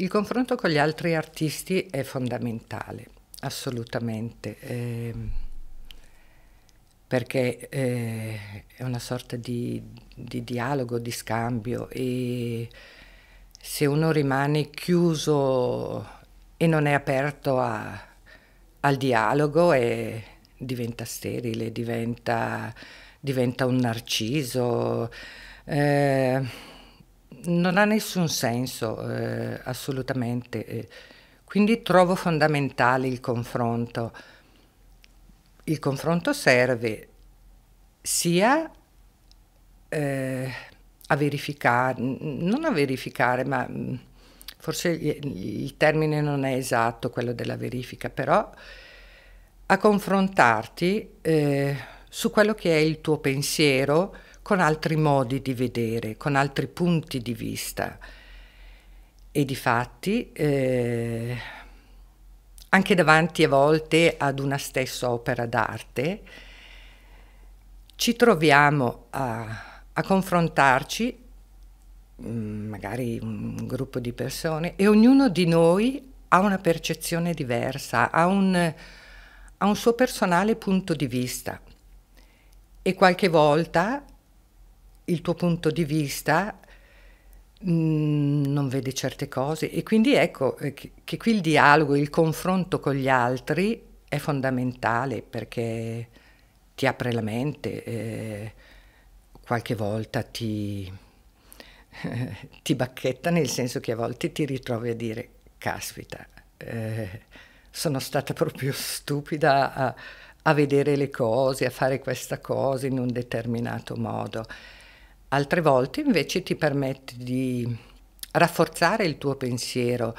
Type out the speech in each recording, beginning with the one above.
Il confronto con gli altri artisti è fondamentale, assolutamente, eh, perché eh, è una sorta di, di dialogo, di scambio e se uno rimane chiuso e non è aperto a, al dialogo e diventa sterile, diventa, diventa un narciso. Eh, non ha nessun senso eh, assolutamente. Eh, quindi trovo fondamentale il confronto. Il confronto serve sia eh, a verificare, non a verificare, ma mm, forse il termine non è esatto, quello della verifica, però a confrontarti eh, su quello che è il tuo pensiero, con altri modi di vedere, con altri punti di vista. E di fatti, eh, anche davanti a volte ad una stessa opera d'arte, ci troviamo a, a confrontarci, mm, magari un gruppo di persone, e ognuno di noi ha una percezione diversa, ha un, ha un suo personale punto di vista. E qualche volta il tuo punto di vista mm, non vede certe cose e quindi ecco eh, che, qui il dialogo, il confronto con gli altri è fondamentale perché ti apre la mente, eh, qualche volta ti, ti, bacchetta nel senso che a volte ti ritrovi a dire caspita, eh, sono stata proprio stupida a, a vedere le cose, a fare questa cosa in un determinato modo. Altre volte invece ti permette di rafforzare il tuo pensiero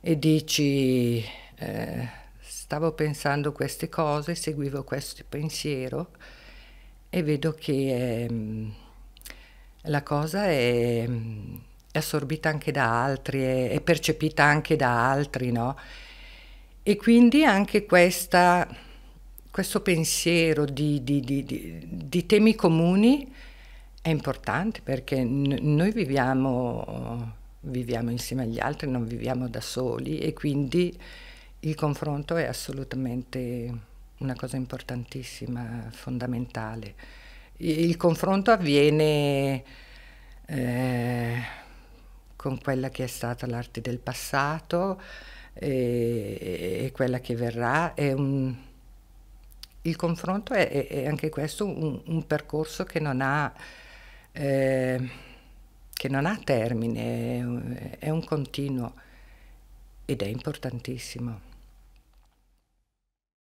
e dici eh, stavo pensando queste cose, seguivo questo pensiero e vedo che eh, la cosa è, è, assorbita anche da altri, è, è percepita anche da altri, no? E quindi anche questa, questo pensiero di, di, di, di temi comuni è importante perché noi viviamo, viviamo insieme agli altri, non viviamo da soli e quindi il confronto è assolutamente una cosa importantissima, fondamentale. Il confronto avviene eh, con quella che è stata l'arte del passato e, e quella che verrà. Un, il confronto è, è, anche questo un, un percorso che non ha eh, che non ha termine, è un continuo ed è importantissimo.